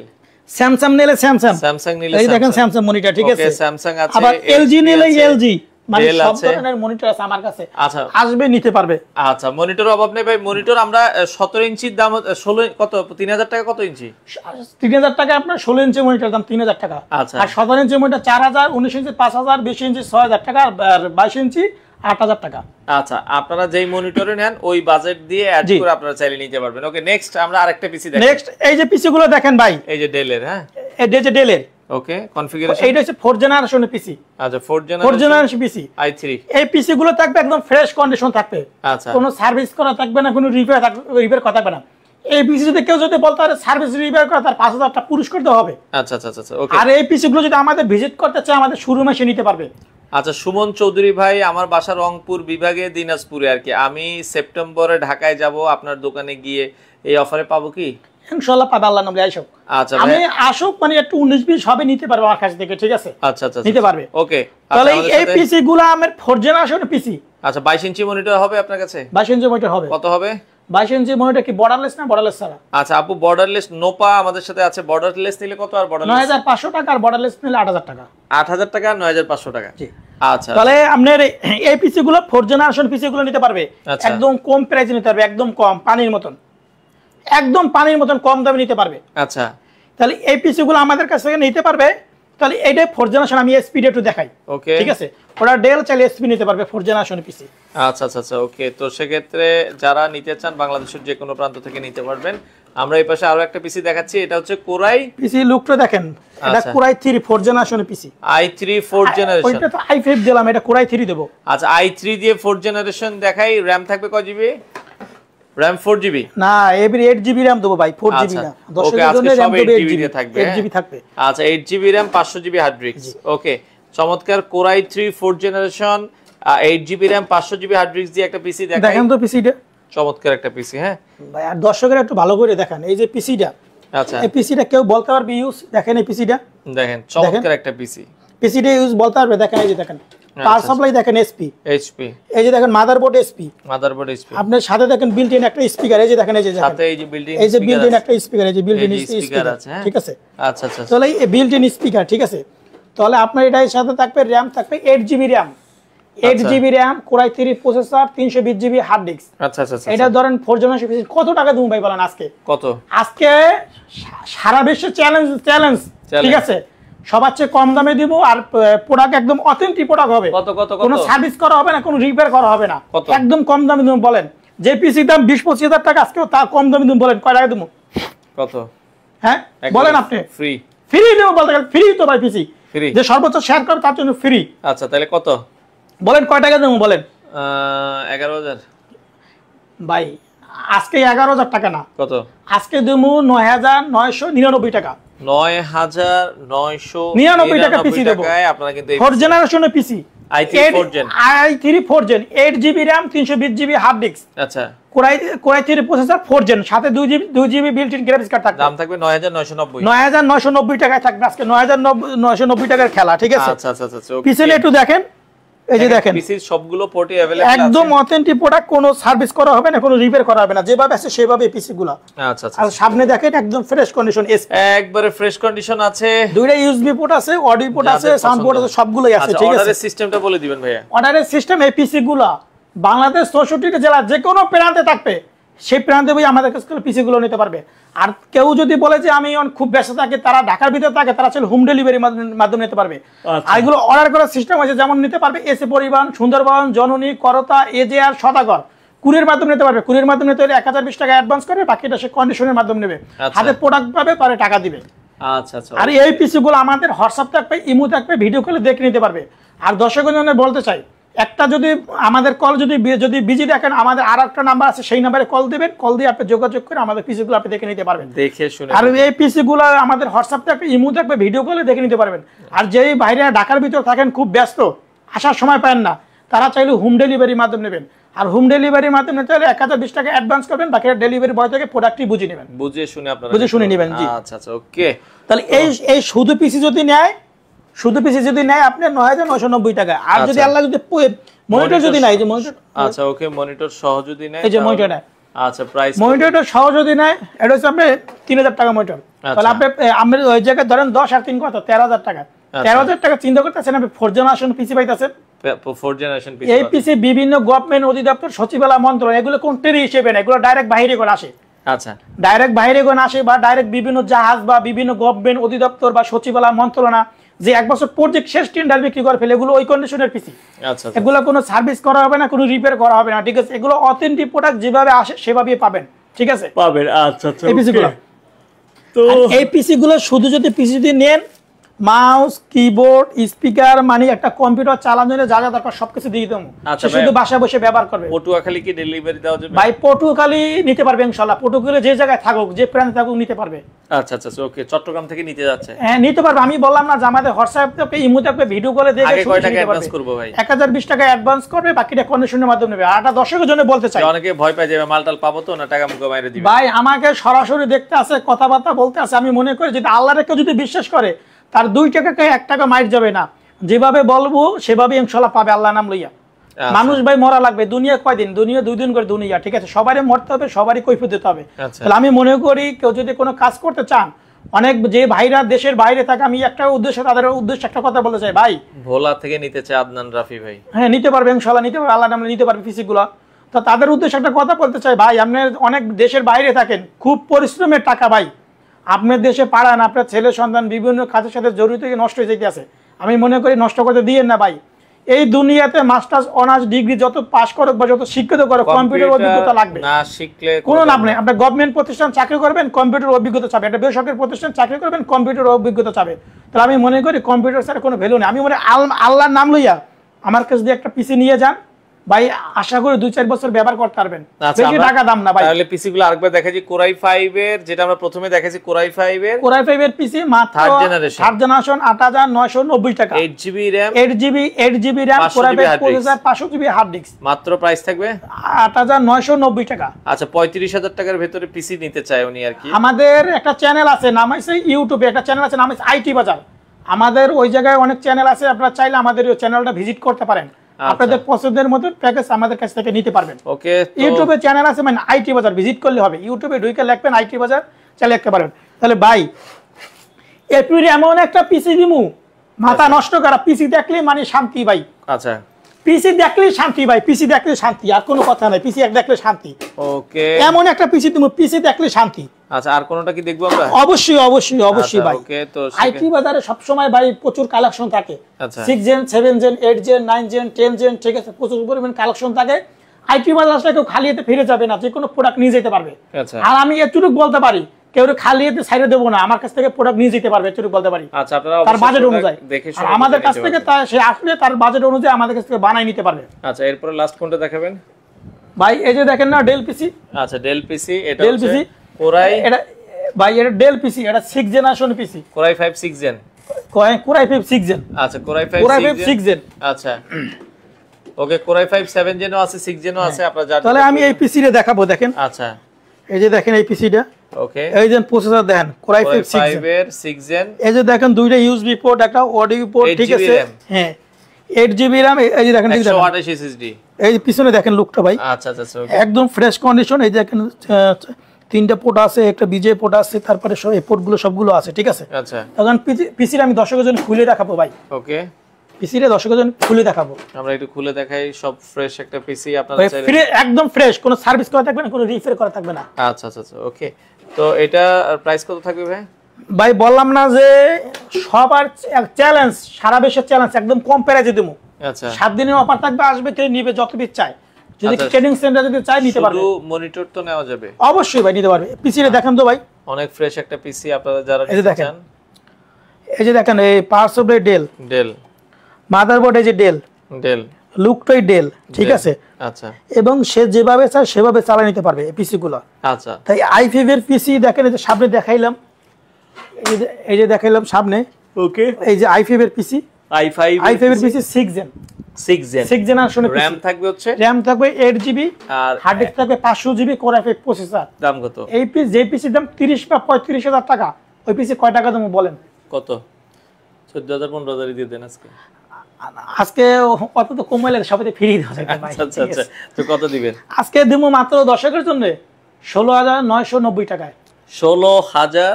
S1: স্যামসাং নিলে স্যামসাং স্যামসাং নিলে এই দেখেন স্যামসাং মনিটর ঠিক আছে ওকে স্যামসাং আছে আবার এলজি নিলে এলজি মানে সব ধরনের মনিটর আছে আমার কাছে আচ্ছা আসবে নিতে পারবে
S2: আচ্ছা মনিটর অভাব নেই ভাই মনিটর আমরা 17 ইঞ্চির দাম 16 কত 3000 টাকা কত ইঞ্চি
S1: 3000 টাকা আপনার 16 ইঞ্চি মনিটর দাম 3000 আচ্ছা। টাকা আর 17 ইঞ্চি মনিটর 4000 19 ইঞ্চি 5000 20 ইঞ্চি 6000 টাকা আর 22 ইঞ্চি 8000 টাকা
S2: আচ্ছা আপনারা যেই মনিটরে নেন ওই বাজেট দিয়ে অ্যাড করে আপনারা চাইলে নিতে পারবেন ওকে নেক্সট আমরা আরেকটা পিসি নেক্সট
S1: এই যে পিসি গুলো দেখেন ভাই
S2: এই যে ডেলের হ্যাঁ
S1: এই যে ডেলের
S2: ওকে কনফিগারেশন এইটা হচ্ছে
S1: 4 জেনারেশনের পিসি
S2: আচ্ছা 4 জেনারেশন পিসি i3
S1: এই পিসি গুলো থাকবে একদম ফ্রেশ কন্ডিশন থাকবে আচ্ছা কোনো সার্ভিস করা থাকবে না কোনো রিপেয়ার রিপেয়ার করা থাকবে না আচ্ছা,
S2: আচ্ছা, আচ্ছা, সুমন চৌধুরী ভাই আমার বাসা রংপুর বিভাগে দিনাজপুরে আর কি আমি সেপ্টেম্বরে ঢাকায় যাব আপনার দোকানে গিয়ে এই অফারে পাবো কি
S1: আসুক মানে একটু নিতে পারবে ঠিক আছে
S2: আচ্ছা আচ্ছা নিতে পারবে ওকে তাহলে এই পিসি গুলো
S1: পিসি আচ্ছা ইঞ্চি মনিটর হবে আপনার কাছে ইঞ্চি হবে কত হবে গুলো
S2: ফোর জেনারেশন
S1: পিসি গুলো নিতে পারবে আচ্ছা। একদম কম নিতে পারবে একদম কম পানির মতন একদম পানির মতন কম দামে নিতে পারবে আচ্ছা তাহলে গুলো আমাদের কাছ থেকে নিতে পারবে তাহলে এটা ফোর জেনারেশন আমি স্পিড একটু দেখাই ওকে ঠিক আছে ওরা ডেল চাইলে স্পিড নিতে পারবে ফোর জেনারেশন পিসি
S2: আচ্ছা আচ্ছা আচ্ছা ওকে তো সেক্ষেত্রে যারা নিতে চান বাংলাদেশের যে কোনো প্রান্ত থেকে নিতে পারবেন আমরা এই পাশে আরো একটা পিসি দেখাচ্ছি এটা হচ্ছে কোরাই
S1: পিসি লুকটা দেখেন এটা core i 3 four generation PC
S2: i3 four generation ওইটা
S1: তো i5 দিলাম এটা কোরাই 3 দেব
S2: আচ্ছা i3 দিয়ে ফোর জেনারেশন দেখাই র‍্যাম থাকবে কয় জিবি RAM 4GB
S1: না এভরি 8GB RAM দেবো ভাই 4GB আচ্ছা। না 10 এর জন্য RAM 8 হ্যাঁ? GB থাকবে 8GB থাকবে
S2: আচ্ছা 8GB RAM 500GB GB hard disk okay চমৎকার Core i3 4th generation 8GB RAM 500GB GB hard disk দিয়ে একটা পিসি দেখাই দেখেন তো পিসিটা চমৎকার একটা পিসি হ্যাঁ
S1: ভাই আর দর্শকদের একটু ভালো করে দেখান এই যে পিসিটা আচ্ছা এই পিসিটা কেউ বলতে পারবে ইউজ দেখেন এই পিসিটা
S2: দেখেন চমৎকার একটা পিসি
S1: পিসিটা ইউজ বলতে পারবে দেখেন এই যে দেখেন আচ্ছা, পাওয়ার আচ্ছা। সাপ্লাই দেখেন এসপি এইচপি এই যে দেখেন মাদারবোর্ড এসপি
S2: মাদারবোর্ড এসপি
S1: আপনার সাথে দেখেন বিল্ট ইন একটা স্পিকার এই যে দেখেন এই যে সাথে এই যে বিল্ট ইন এই যে বিল্ট ইন একটা স্পিকার এই যে বিল্ট ইন স্পিকার আছে হ্যাঁ। ঠিক আছে
S2: আচ্ছা আচ্ছা, আচ্ছা। তাহলে
S1: এই বিল্ট ইন স্পিকার ঠিক আছে তাহলে আপনার এটাই সাথে থাকবে র্যাম থাকবে 8 GB RAM 8 GB RAM core i 3 processor 320 GB hard disk
S2: আচ্ছা আচ্ছা এটা ধরেন
S1: ফোর জেনারেশন কত টাকা দুম ভাই বলেন আজকে কত আজকে সারা বিশ্বে চ্যালেঞ্জ চ্যালেঞ্জ ঠিক আছে সবার চেয়ে কম দামে দিব আর প্রোডাক্ট একদম অথেন্টিক প্রোডাক্ট হবে কত কত কোনো সার্ভিস করা হবে না কোনো রিপেয়ার করা হবে না একদম কম দামে দিব বলেন যে পিসির দাম বিশ পঁচিশ হাজার টাকা আজকেও তা কম দামে দিব বলেন কয় টাকা দেবো কত হ্যাঁ বলেন আপনি ফ্রি ফ্রি দেবো বলতে গেলে ফ্রি তো ভাই পিসি ফ্রি যে সর্বোচ্চ শেয়ার করে তার জন্য ফ্রি আচ্ছা তাহলে কত বলেন কয় টাকা দেবো বলেন এগারো হাজার ভাই আজকে এগারো হাজার টাকা না কত আজকে দেবো নয় হাজার নয়শো নিরানব্বই টাকা
S2: এইট
S1: জিবি র্যাম তিনশো বিশ আচ্ছা ফোর জেন সাথে দুই জিবি দুই থাকবে নব্বই নয় হাজার নব্বই টাকায় থাকবে আজকে নয় হাজার নয়শো নব্বই টাকার খেলা ঠিক আছে পিছনে আচ্ছা, আচ্ছা, আচ্ছা, একটু দেখেন এই যে দেখেন
S2: সবগুলো अवेलेबल আছে একদম
S1: অথেন্টিক প্রোডাক্ট কোনো সার্ভিস করা হবে না কোনো রিপেয়ার করা হবে না যেভাবে আছে সেভাবে পিসিগুলো আচ্ছা আচ্ছা আর আচ্ছা। সামনে দেখেন একদম ফ্রেশ কন্ডিশন এস একবারে ফ্রেশ কন্ডিশন আছে দুইটা ইউএসবি পোর্ট আছে অডিও পোর্ট আছে সাউন্ড পোর্ট আছে সবগুলোই আছে আচ্ছা, ঠিক আছে অর্ডারের
S2: সিস্টেমটা বলে দিবেন ভাইয়া
S1: অর্ডারের সিস্টেম এই পিসিগুলো বাংলাদেশ 64টা জেলা যে কোনো প্রান্তে থাকবে সেই প্রান্তে ভাই আমাদের কাছে পিসিগুলো নিতে পারবে আর কেউ যদি বলে যে আমি খুব ব্যস্ত থাকি তারা ঢাকার ভিতরে থাকে তারা আসলে হোম ডেলিভারির মাধ্যমে নিতে পারবে আচ্ছা। আর এগুলো অর্ডার করার সিস্টেম আছে যেমন নিতে পারবে এসে পরিবহন সুন্দরবন জননী করতা আর সদাগর কুরের মাধ্যমে নিতে পারবে কুরের মাধ্যমে নিতে হলে এক হাজার বিশ টাকা অ্যাডভান্স করবে বাকিটা সে কন্ডিশনের মাধ্যমে নেবে আচ্ছা। হাতে প্রোডাক্ট পাবে পরে টাকা দিবে
S2: আচ্ছা, আর এই
S1: পিসিগুলো আমাদের হোয়াটসঅ্যাপ থাকবে ইমো থাকবে ভিডিও কলে দেখে নিতে পারবে আর দর্শকের জন্য বলতে চাই একটা যদি আমাদের কল যদি যদি বিজি দেখেন আমাদের আর একটা নাম্বার আছে সেই নাম্বারে কল দেবেন কল দিয়ে আপনি যোগাযোগ করে আমাদের পিসি গুলো আপনি দেখে নিতে পারবেন
S2: দেখে শুনে আর এই
S1: পিসি পিসিগুলো আমাদের হোয়াটসঅ্যাপ একটা ইমো থাকবে ভিডিও কলে দেখে নিতে পারবেন আর যেই বাইরে ঢাকার ভিতর থাকেন খুব ব্যস্ত আসার সময় পান না তারা চাইলে হোম ডেলিভারি মাধ্যম নেবেন আর হোম ডেলিভারি মাধ্যমে চাইলে এক হাজার বিশ টাকা অ্যাডভান্স করবেন বাকি ডেলিভারি বয় থেকে প্রোডাক্টটি বুঝে নেবেন
S2: বুঝে শুনে আপনারা বুঝে শুনে
S1: নেবেন জি আচ্ছা আচ্ছা ওকে তাহলে এই এই শুধু পিসি যদি নেয় শুধু পিসি যদি নেয় আপনি নয় হাজার নয়শো নব্বই টাকা আর যদি আচ্ছা। আল্লাহ যদি মনিটর যদি নেয় যে মনিটর
S2: আচ্ছা ওকে মনিটর সহ যদি
S1: নেয় এই যে মনিটর নেয় আচ্ছা প্রাইস মনিটরটা সহ যদি এটা হচ্ছে টাকা মনিটর আচ্ছা। তাহলে আপনি ওই জায়গায় ধরেন আর কত টাকা আচ্ছা। টাকা চিন্তা আপনি ফোর জেনারেশন পিসি এই পিসি বিভিন্ন গভর্নমেন্ট অধিদপ্তর সচিবালয় মন্ত্রণালয় এগুলো কোন টেরি হিসেবে না এগুলো ডাইরেক্ট বাইরে করে আসে আচ্ছা ডাইরেক্ট বাইরে করে আসে বা ডাইরেক্ট বিভিন্ন জাহাজ বা বিভিন্ন গভর্নমেন্ট অধিদপ্তর বা সচিবালয় মন্ত্রণা যে এক বছর যে শেষ টেন্ডার বিক্রি করে ফেলে এগুলো ওই কন্ডিশনের পিসি আচ্ছা, আচ্ছা। এগুলো কোনো সার্ভিস করা হবে না কোনো রিপেয়ার করা হবে না ঠিক আছে এগুলো অথেন্টিক প্রোডাক্ট যেভাবে আসে সেভাবে পাবেন ঠিক আছে
S2: পাবেন আচ্ছা আচ্ছা এই পিসিগুলো
S1: তো এই পিসিগুলো শুধু যদি পিসি দিয়ে নেন মাউস কিবোর্ড স্পিকার মানে একটা কম্পিউটার চালানোর জন্য যা যা দরকার সবকিছু দিয়ে দেবো আচ্ছা শুধু বাসায় বসে ব্যবহার
S2: করবে পটুয়াখালি কি ডেলিভারি দেওয়া যাবে ভাই
S1: পটুয়াখালি নিতে পারবে ইনশাআল্লাহ পটুয়াখালি যে জায়গায় থাকুক যে প্রান্তে থাকুক নিতে পারবে
S2: আচ্ছা আচ্ছা ওকে আচ্ছা, চট্টগ্রাম থেকে নিতে যাচ্ছে হ্যাঁ
S1: নিতে পারবে আমি বললাম না জামাতে হোয়াটসঅ্যাপ থেকে ইমোতে আপনি ভিডিও করে দেবে আগে কয় টাকা অ্যাডভান্স করব ভাই 1020 টাকা অ্যাডভান্স করবে বাকিটা কন্ডিশনের মাধ্যমে নেবে আর এটা দর্শকের জন্য বলতে চাই
S2: অনেকে ভয় পায় যাবে মালটাল পাবো তো না টাকা মুখে মাইরে দিবে ভাই
S1: আমাকে সরাসরি দেখতে আছে কথাবার্তা বলতে আছে আমি মনে করি যদি আল্লাহর কাছে যদি বিশ্বাস করে তার দুই টাকাকে এক টাকা মাইর যাবে না যেভাবে বলবো সেভাবে ইনশাল্লাহ পাবে আল্লাহ নাম লইয়া আচ্ছা। মানুষ ভাই মরা লাগবে দুনিয়া কয়দিন দুনিয়া দুই দিন করে দুনিয়া ঠিক আছে সবারই মরতে হবে সবারই কৈফিয়ত দিতে হবে আচ্ছা। তাহলে আমি মনে করি কেউ যদি কোনো কাজ করতে চান অনেক যে ভাইরা দেশের বাইরে থাকে আমি একটা উদ্দেশ্যে তাদের উদ্দেশ্যে একটা কথা বলতে চাই ভাই
S2: ভোলা থেকে নিতে চাই আদনান রাফি ভাই
S1: হ্যাঁ নিতে পারবে ইনশাল্লাহ নিতে পারবে আল্লাহ নামলে নিতে পারবে ফিসিকগুলা তো তাদের উদ্দেশ্যে একটা কথা বলতে চাই ভাই আপনি অনেক দেশের বাইরে থাকেন খুব পরিশ্রমের টাকা ভাই আপনার দেশে পাড়ান আপনার ছেলে সন্তান বিভিন্ন খাতের সাথে জড়িত নষ্ট হয়ে যেতে আছে আমি মনে করি নষ্ট করতে দিয়েন না ভাই এই দুনিয়াতে মাস্টার্স অনার্স ডিগ্রি যত পাস করুক বা যত শিক্ষিত করুক কম্পিউটার অভিজ্ঞতা লাগবে
S2: না শিখলে কোনো লাভ
S1: নেই আপনার গভর্নমেন্ট প্রতিষ্ঠান চাকরি করবেন কম্পিউটার অভিজ্ঞতা চাবে একটা বেসরকারি প্রতিষ্ঠান চাকরি করবেন কম্পিউটার অভিজ্ঞতা চাবে তাহলে আমি মনে করি কম্পিউটার স্যার কোনো ভ্যালু নেই আমি মনে আল্লাহর নাম লইয়া আমার কাছে দিয়ে একটা পিসি নিয়ে যান ভাই আশা করি দুই চার বছর ব্যবহার করতে পারবেন আচ্ছা, বেশি টাকা দাম না ভাই তাহলে
S2: পিসি গুলো আরেকবার দেখাচ্ছি কোরাই 5 এর যেটা আমরা প্রথমে দেখাচ্ছি কোরাই 5
S1: এর কোরাই 5 এর পিসি মাত্র থার্ড জেনারেশন থার্ড জেনারেশন 8990 টাকা 8GB RAM 8GB 8GB RAM core i 5 processor 500 hard disk মাত্র প্রাইস থাকবে 8990 টাকা আচ্ছা 35000 টাকার ভিতরে পিসি নিতে চায় উনি আর কি আমাদের একটা চ্যানেল আছে নাম আছে ইউটিউবে একটা চ্যানেল আছে নাম আছে আইটি বাজার আমাদের ওই জায়গায় অনেক চ্যানেল আছে আপনারা চাইলে আমাদের ওই চ্যানেলটা ভিজিট করতে পারেন আচ্ছা। আপনাদের পছন্দের মতো প্যাকেজ আমাদের কাছ থেকে নিতে পারবেন ওকে ইউটিউবে চ্যানেল আছে মানে আইটি বাজার ভিজিট করলে হবে ইউটিউবে ঢুকে লিখবেন আইটি বাজার চলে লিখতে পারবেন তাহলে ভাই এপির এমন একটা পিসি দিমু মাথা আচ্ছা। নষ্ট করা পিসি দেখলে মানে শান্তি ভাই আচ্ছা পিসি দেখলে শান্তি ভাই পিসি দেখলে শান্তি আর কোনো কথা নাই পিসি এক দেখলে শান্তি ওকে এমন একটা পিসি তুমি পিসি দেখলে শান্তি
S2: আচ্ছা আর কোনটা কি দেখবো আমরা অবশ্যই অবশ্যই অবশ্যই আচ্ছা, ভাই ওকে তো আইটি বাজারে
S1: সব সময় ভাই প্রচুর কালেকশন থাকে 6 gen 7 gen 8 gen 9 gen 10 gen ঠিক আছে প্রচুর পরিমাণ কালেকশন থাকে আইটি বাজার আসলে কেউ খালি হাতে ফিরে যাবে না যে কোনো প্রোডাক্ট নিয়ে যেতে পারবে আচ্ছা। আর আমি এতটুকু বলতে পারি কেউ খালি দেবো না আমার কাছ থেকে প্রোডাক্ট নিয়ে যেতে পারবে বলতে পারি আচ্ছা,
S2: তার বাজেট অনুযায়ী আমাদের কাছ থেকে
S1: সে আসলে তার বাজেট অনুযায়ী আমাদের কাছ থেকে বানাই নিতে পারবে
S2: আচ্ছা এরপরে লাস্ট দেখাবেন
S1: ভাই এই যে দেখেন না ডেল পিসি
S2: আচ্ছা ডেল পিসি এটা ডেল পিসি কোরাই এটা
S1: ভাই এটা ডেল পিসি এটা 6 generation PC
S2: core i 5 6 gen
S1: core i 5 6 gen
S2: আচ্ছা কোরাই 5 কোরাই 5 6 জেন আচ্ছা ওকে কোরাই 5 7 জেনও আছে 6 জেনও আছে হ্যাঁ। আপনারা তাহলে আমি
S1: এই পিসিটা দেখাবো দেখেন আচ্ছা এই যে দেখেন এই পিসিটা ওকে এই যে প্রসেসর 6 জেন এই যে দেখেন দুইটা ইউএসবি পোর্ট একটা অডিও পোর্ট ঠিক আছে হ্যাঁ 8 জিবি RAM এই যে দেখেন 128 SSD এই পিছনে দেখেন লুকটা ভাই আচ্ছা আচ্ছা, আচ্ছা একদম ফ্রেশ কন্ডিশন এই যে দেখেন তিনটা পোর্ট আছে একটা বিজে পোর্ট আছে তারপরে সব পোর্টগুলো সবগুলো আছে ঠিক আছে আচ্ছা এখন পিসির আমি দর্শকের জন্য খুলে রাখাবো ভাই ওকে পিসিটা দর্শকের জন্য খুলে দেখাবো
S2: আমরা একটু খুলে দেখাই সব ফ্রেশ একটা পিসি আপনারা চাইলে
S1: একদম ফ্রেশ কোনো সার্ভিস করা থাকবে না কোনো রিপেয়ার করা থাকবে না
S2: আচ্ছা আচ্ছা ওকে আচ্ছা, তো এটা প্রাইস কত থাকবে ভাই
S1: ভাই বললাম না যে সবার চ্যালেঞ্জ সারা বিশ্বের চ্যালেঞ্জ একদম কম প্রাইজে দেবো আচ্ছা সাত দিনের অফার থাকবে আসবে কে নিবে যত পিস চায় যদি ট্রেনিং আচ্ছা। সেন্টার যদি চাই নিতে পারবে
S2: মনিটর তো নেওয়া যাবে অবশ্যই ভাই
S1: নিতে পারবে পিসিটা দেখেন তো ভাই
S2: অনেক ফ্রেশ একটা পিসি আপনারা যারা নিতে দেখেন
S1: এই যে দেখেন এই power supply Dell Dell motherboard এই যে ডেল ডেল লুকটাই ডেল ঠিক আছে আচ্ছা। এবং সে যেভাবে চায় সেভাবে চালিয়ে নিতে পারবে পিসি গুলো আচ্ছা। তাই আইফিভ এর পিসি দেখেন সামনে দেখাইলাম এই যে দেখাইলাম সামনে ওকে এই যে আইফিভ এর পিসি জিবি আর দাম কত দাম তিরিশ বা পঁয়ত্রিশ হাজার টাকা ওই পিসি কয় টাকা বলেন
S2: কত চোদ্দ হাজার পনেরো হাজার দিয়ে দেন আজকে
S1: আজকে কত তো কমে লাগে সবাই দেওয়া যাবে আচ্ছা, আচ্ছা, আচ্ছা। তো কত দিবেন আজকে মাত্র দর্শকের জন্য ষোলো হাজার নয়শো নব্বই টাকায়
S2: ষোলো হাজার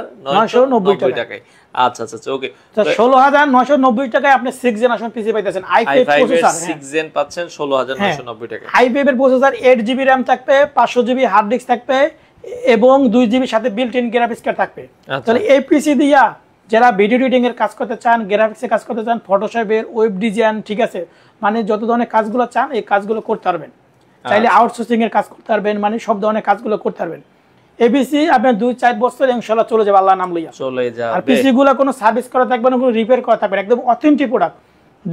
S1: নয়শো নব্বই টাকায় আপনি সিক্স পিসি পাইতেছেন আই সিক্স
S2: জেন পাচ্ছেন ষোলো হাজার নয়শো নব্বই
S1: হ্যাঁ। এর জিবি র্যাম থাকবে পাঁচশো জিবি হার্ড ডিস্ক থাকবে এবং দুই জিবির সাথে বিল্ট ইন গ্রাফিক্স কার্ড থাকবে এই পিসি দিয়া যারা ভিডিও এডিটিংয়ের কাজ করতে চান গ্রাফিক্সে কাজ করতে চান ফটোশপের ওয়েব ডিজাইন ঠিক আছে মানে যত ধরনের কাজগুলো চান এই কাজগুলো করতে পারবেন আচ্ছা। চাইলে আউটসোর্সিং এর কাজ করতে পারবেন মানে সব ধরনের কাজগুলো করতে পারবেন এবিসি আপনার দুই চার বছর ইনশাল্লাহ চলে যাবে আল্লাহ নাম লইয়া চলে যাবে আর পিসি গুলো কোনো সার্ভিস করা থাকবে না কোনো রিপেয়ার করা থাকবে একদম অথেন্টিক প্রোডাক্ট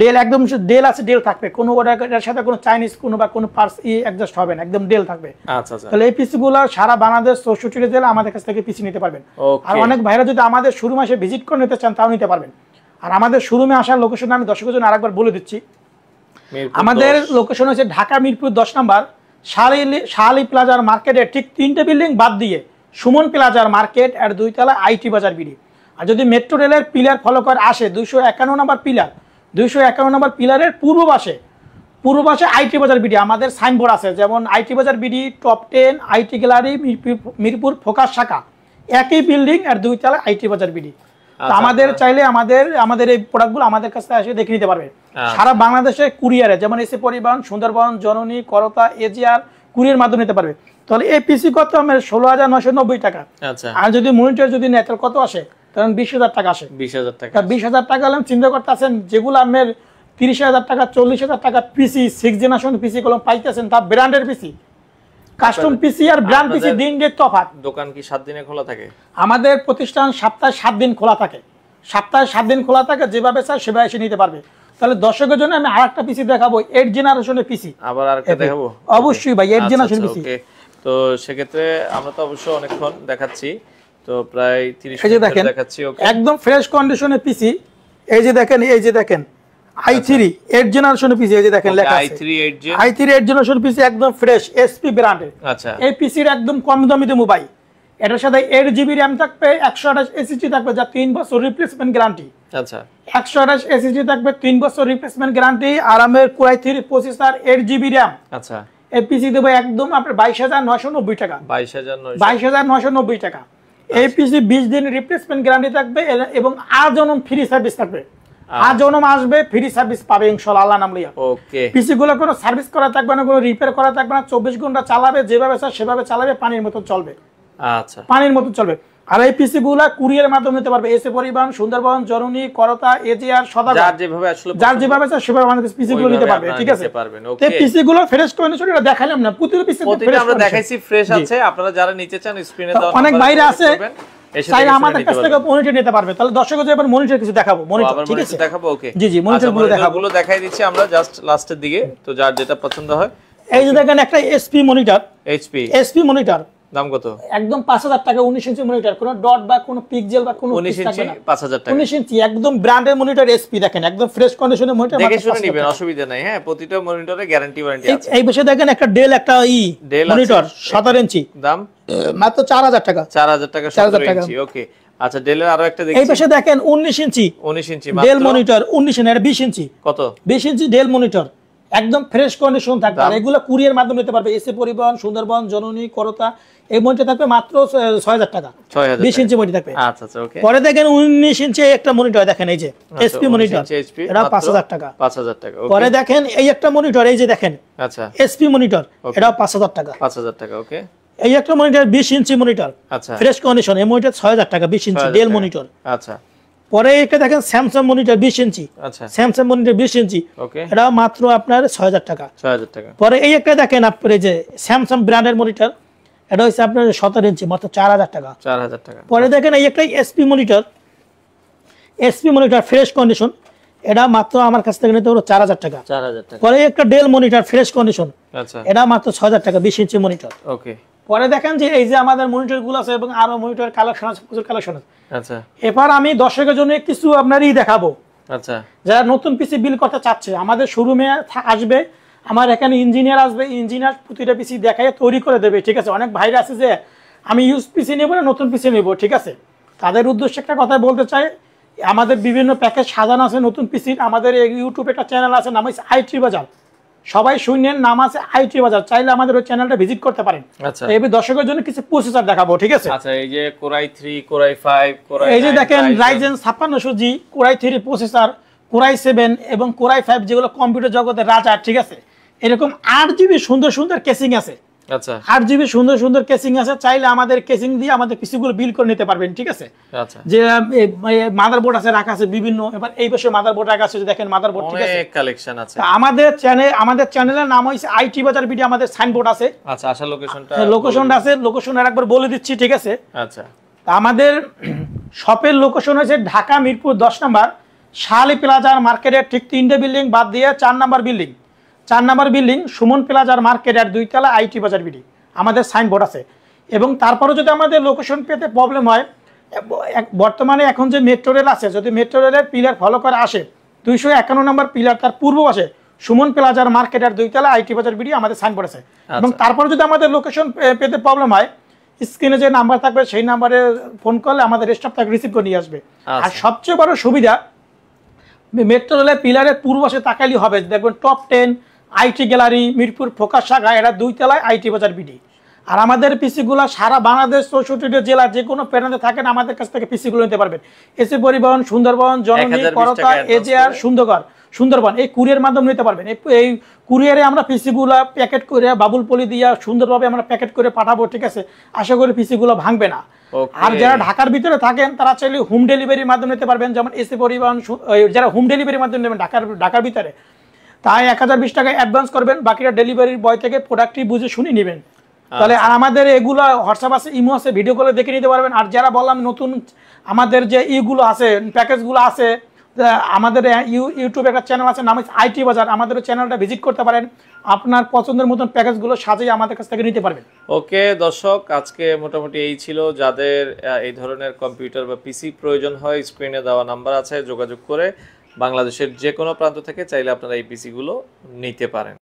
S1: ডেল একদম ডেল আছে ডেল থাকবে কোনো ওটার সাথে কোনো চাইনিজ কোনো বা কোনো পার্স ই অ্যাডজাস্ট হবে না একদম ডেল থাকবে আচ্ছা, আচ্ছা তাহলে এই পিসগুলো সারা বাংলাদেশ চৌষট্টি ডেল আমাদের কাছ থেকে পিসি নিতে পারবেন আর অনেক ভাইরা যদি আমাদের শুরু মাসে ভিজিট করে নিতে চান তাও নিতে পারবেন আর আমাদের শোরুমে আসার লোকেশন আমি দর্শকের জন্য আরেকবার বলে দিচ্ছি আমাদের লোকেশন হচ্ছে ঢাকা মিরপুর দশ নম্বর শালি শালি প্লাজার মার্কেটের ঠিক তিনটে বিল্ডিং বাদ দিয়ে সুমন প্লাজার মার্কেট আর দুই তলা আইটি বাজার বিডি আর যদি মেট্রো রেলের পিলার ফলো করে আসে দুইশো একান্ন নাম্বার পিলার দুইশো একান্ন নম্বর পিলারের পূর্ব পাশে পূর্ব পাশে আইটি বাজার বিডি আমাদের সাইনবোর্ড আছে যেমন IT Bazar BD top ten IT gallery Mirpur focus শাখা একই বিল্ডিং আর দুই তলা আইটি বাজার বিডি আচ্ছা, আচ্ছা। আমাদের চাইলে আমাদের আমাদের এই প্রোডাক্টগুলো আমাদের কাছে এসে দেখে নিতে পারবে আচ্ছা। সারা বাংলাদেশে কুরিয়ারে যেমন এসি পরিবহন সুন্দরবন জননী করতা এজিআর কুরিয়ার মাধ্যমে নিতে পারবে তাহলে এই পিসি কত আমার ষোলো হাজার নয়শো নব্বই টাকা আর যদি মনিটর যদি নেয় কত আসে কারণ বিশ হাজার টাকা আসে বিশ হাজার টাকা বিশ হাজার টাকা হলাম চিন্তা করতেছেন যেগুলো আপনার তিরিশ হাজার টাকা চল্লিশ হাজার টাকা পিসি সিক্স জেনারেশন পিসি কলম পাইতেছেন তা ব্র্যান্ডের পিসি কাস্টম পিসি আর ব্র্যান্ড পিসি দিন যে তফাৎ
S2: দোকান কি সাত দিনে খোলা থাকে
S1: আমাদের প্রতিষ্ঠান সপ্তাহে সাত দিন খোলা থাকে সপ্তাহে সাত দিন খোলা থাকে যেভাবে চায় সেভাবে এসে নিতে পারবে তাহলে দর্শকের জন্য আমি আর একটা পিসি দেখাবো এইট জেনারেশনের পিসি আবার আর একটা দেখাবো অবশ্যই ভাই আচ্ছা, আচ্ছা, এইট জেনারেশন পিসি
S2: তো সেক্ষেত্রে আমরা তো অবশ্য অনেকক্ষণ দেখাচ্ছি তো প্রায় 30 এই যে দেখেন
S1: একদম ফ্রেশ কন্ডিশনে পিসি এই যে দেখেন এই যে দেখেন i3 8 জেনারেশন পিসি এই যে দেখেন লেখা আছে i3 8 জেন i3 8 জেনারেশন পিসি একদম ফ্রেশ এসপি ব্র্যান্ডের আচ্ছা এই পিসির একদম কম দামিতে মোবাইল এটার সাথে 8 জিবি RAM থাকবে 128 SSD থাকবে যা 3 বছর রিপ্লেসমেন্ট গ্যারান্টি আচ্ছা 128 SSD থাকবে 3 বছর রিপ্লেসমেন্ট গ্যারান্টি আরামের Core i3 processor 8 GB RAM আচ্ছা এই পিসি দেবে একদম আপনার 22990 টাকা
S2: 22990
S1: 22990 টাকা এই পিসি দিন রিপ্লেসমেন্ট গ্যারান্টি থাকবে এবং আজনম ফ্রি সার্ভিস থাকবে আজনম আচ্ছা। আসবে ফ্রি সার্ভিস পাবে ইনশাল আল্লাহ নাম লিয়া ওকে পিসি গুলো কোনো সার্ভিস করা থাকবে না কোনো রিপেয়ার করা থাকবে না চব্বিশ ঘন্টা চালাবে যেভাবে সেভাবে চালাবে পানির মতো চলবে আচ্ছা পানির মতো চলবে আর এই পিসি গুলা কুরিয়ার মাধ্যমে নিতে পারবে এসে পরিবহন সুন্দরবন জরুনি করতা এজিআর সদা যার যেভাবে আসলে যার যেভাবে আছে সেভাবে আমাদের পিসি গুলো নিতে পারবে ঠিক আছে এই পিসি গুলো ফ্রেশ কন্ডিশন এটা দেখালাম না প্রতিটা পিসি ফ্রেশ আমরা দেখাইছি ফ্রেশ আছে
S2: আপনারা যারা নিতে চান স্ক্রিনে দাও অনেক বাইরে আছে চাইলে আমাদের কাছ থেকে
S1: মনিটর নিতে পারবে তাহলে দর্শক যে মনিটর কিছু দেখাবো মনিটর ঠিক আছে দেখাবো ওকে জি জি মনিটর আচ্ছা, গুলো দেখাবো
S2: গুলো দেখাই দিচ্ছি আমরা জাস্ট লাস্টের দিকে তো যার যেটা পছন্দ হয় এই যে দেখেন
S1: একটা এসপি মনিটর
S2: এইচপি এসপি মনিটর দাম কত
S1: একদম টাকা ইঞ্চি মনিটর ডট বা বা ইঞ্চি টাকা ইঞ্চি একদম ব্র্যান্ডের মনিটর এসপি দেখেন একদম ফ্রেশ কন্ডিশনের মনিটর দেখে শুনে নেবেন
S2: অসুবিধা নাই হ্যাঁ প্রতিটা মনিটরে গ্যারান্টি ওয়ারেন্টি আছে এই
S1: বিষয়ে দেখেন একটা ডেল একটা ই মনিটর 17 ইঞ্চি দাম মাত্র 4000 টাকা 4000 টাকা 17 ইঞ্চি
S2: ওকে আচ্ছা ডেলের আরো একটা দেখি এই পাশে
S1: দেখেন 19 ইঞ্চি 19 ইঞ্চি ডেল মনিটর 19 20 ইঞ্চি কত 20 ইঞ্চি ডেল মনিটর একদম ফ্রেশ কন্ডিশন থাকবে এগুলো কুরিয়ার মাধ্যমে নিতে পারবে এসে পরিবহন সুন্দরবন জননী করতা এই মনিটর থাকবে মাত্র ছয় হাজার টাকা বিশ ইঞ্চি মনিটর থাকবে
S2: আচ্ছা, আচ্ছা, পরে
S1: দেখেন উনিশ ইঞ্চি একটা মনিটর দেখেন এই যে এসপি আচ্ছা, মনিটর এটা পাঁচ হাজার টাকা পাঁচ হাজার টাকা পরে দেখেন এই একটা মনিটর এই যে দেখেন আচ্ছা এসপি মনিটর এটা পাঁচ হাজার টাকা পাঁচ হাজার টাকা ওকে এই একটা মনিটর বিশ ইঞ্চি মনিটর আচ্ছা ফ্রেশ কন্ডিশন এই মনিটর ছয় হাজার টাকা বিশ ইঞ্চি ডেল মনিটর আচ্ছা পরে এটা দেখেন স্যামসাং মনিটর বিশ ইঞ্চি স্যামসাং মনিটর বিশ ইঞ্চি এটা মাত্র আপনার ছয় হাজার টাকা ছয় হাজার টাকা পরে এই একটা দেখেন আপনার যে স্যামসাং ব্র্যান্ডের মনিটর এটা হচ্ছে আপনার সতেরো ইঞ্চি মাত্র চার হাজার টাকা চার হাজার টাকা পরে দেখেন এই একটা এসপি মনিটর এসপি মনিটর ফ্রেশ কন্ডিশন এটা মাত্র আমার কাছ থেকে নিতে হলো চার হাজার টাকা চার হাজার টাকা পরে একটা ডেল মনিটর ফ্রেশ কন্ডিশন এটা মাত্র ছ হাজার টাকা বিশ ইঞ্চি মনিটর ওকে পরে দেখেন যে এই যে আমাদের মনিটর গুলো আছে এবং আরো মনিটর কালেকশন আছে প্রচুর কালেকশন আছে আচ্ছা এবার আমি দর্শকের জন্য কিছু আপনারই দেখাবো আচ্ছা যারা নতুন পিসি বিল করতে চাচ্ছে আমাদের শোরুমে আসবে আমার এখানে ইঞ্জিনিয়ার আসবে ইঞ্জিনিয়ার প্রতিটা পিসি দেখায় তৈরি করে দেবে ঠিক আছে অনেক ভাইরা আছে যে আমি ইউজ পিসি নেবো না নতুন পিসি নেবো ঠিক আছে তাদের উদ্দেশ্যে একটা কথা বলতে চাই আমাদের বিভিন্ন প্যাকেজ সাজানো আছে নতুন পিসির আমাদের ইউটিউবে একটা চ্যানেল আছে নাম হচ্ছে আইটি বাজার সবাই শুনেন নাম আছে আইটি বাজার চাইলে আমাদের ওই চ্যানেলটা ভিজিট করতে পারেন আচ্ছা এই দর্শকের জন্য কিছু প্রসেসর দেখাবো ঠিক আছে
S2: আচ্ছা এই যে কোরাই 3 কোরাই 5 কোরাই এই যে দেখেন Ryzen
S1: G core i 3 processor core i 7 এবং কোরাই 5 যেগুলো কম্পিউটার জগতের রাজা ঠিক আছে এরকম আট জিবি সুন্দর সুন্দর কেসিং আচ্ছা। আছে চাইলে আমাদের কেসিং দিয়ে আমাদের বিল করে নিতে পারবেন আচ্ছা। এই আছে চ্যানেলের নাম আইটি বাজার আমাদের সাইনবোর্ড আছে
S2: আচ্ছা, হ্যাঁ, আছে
S1: লোকেশন একবার বলে দিচ্ছি ঠিক আছে আমাদের শপের লোকেশন হয়েছে ঢাকা মিরপুর দশ নম্বর শালি প্লাজার মার্কেটের ঠিক তিনটে বিল্ডিং বাদ দিয়ে চার নাম্বার বিল্ডিং চার নম্বর বিল্ডিং সুমন প্লাজার মার্কেট আর দুইতলা আইটি বাজার বিডি আমাদের সাইনবোর্ড আছে এবং তারপরেও যদি আমাদের লোকেশন পেতে প্রবলেম হয় বর্তমানে এখন যে মেট্রো রেল আছে যদি মেট্রো রেলের পিলার ফলো করে আসে দুইশো একান্ন নম্বর পিলার তার পূর্ব আসে সুমন প্লাজার মার্কেট আর দুইতলা আইটি বাজার বিডি আমাদের সাইনবোর্ড আছে এবং আচ্ছা। তারপরে যদি আমাদের লোকেশন পেতে প্রবলেম হয় স্ক্রিনে যে নাম্বার থাকবে সেই নাম্বারে ফোন করলে আমাদের স্টাফ তাকে রিসিভ করে নিয়ে আসবে আচ্ছা। আর সবচেয়ে বড় সুবিধা মেট্রো রেলের পিলারের পূর্ব আসে তাকালি হবে দেখবেন top ten IT gallery Mirpur focus শাখা এরা দুই তেলায় আইটি বাজার বিডি আর আমাদের পিসিগুলো সারা বাংলাদেশ চৌষট্টি জেলা যে কোনো প্যানেলে থাকেন আমাদের কাছ থেকে পিসিগুলো নিতে পারবেন এসি পরিবহন সুন্দরবন জননী করতা এজেআর সুন্দরগড় সুন্দরবন এই কুরিয়ার মাধ্যমে নিতে পারবেন এই কুরিয়ারে আমরা পিসিগুলো প্যাকেট করে বাবুল পলি দিয়া সুন্দরভাবে আমরা প্যাকেট করে পাঠাবো ঠিক আছে আশা করি পিসিগুলো ভাঙবে না আর যারা ঢাকার ভিতরে থাকেন তারা চাইলে হোম ডেলিভারির মাধ্যমে নিতে পারবেন যেমন এসি পরিবহন যারা হোম ডেলিভারির মাধ্যমে নেবেন ঢাকার ঢাকার ভিতরে তাই এক হাজার বিশ টাকা অ্যাডভান্স করবেন বাকিটা ডেলিভারির বয় থেকে প্রোডাক্টটি বুঝে শুনে নেবেন আচ্ছা। তাহলে আর আমাদের এগুলো হোয়াটসঅ্যাপ আছে ইমো আছে ভিডিও কলে দেখে নিতে পারবেন আর যারা বললাম নতুন আমাদের যে ইগুলো আছে প্যাকেজগুলো আছে আমাদের ইউটিউবে একটা চ্যানেল আছে নাম হচ্ছে আইটি বাজার আমাদের চ্যানেলটা ভিজিট করতে পারেন আপনার পছন্দের মতন প্যাকেজগুলো সাজিয়ে আমাদের কাছ থেকে নিতে পারবেন
S2: ওকে দর্শক আজকে মোটামুটি এই ছিল যাদের এই ধরনের কম্পিউটার বা পিসি প্রয়োজন হয় স্ক্রিনে দেওয়া নাম্বার আছে যোগাযোগ করে বাংলাদেশের যে কোনো প্রান্ত থেকে চাইলে আপনারা এই পিসিগুলো নিতে পারেন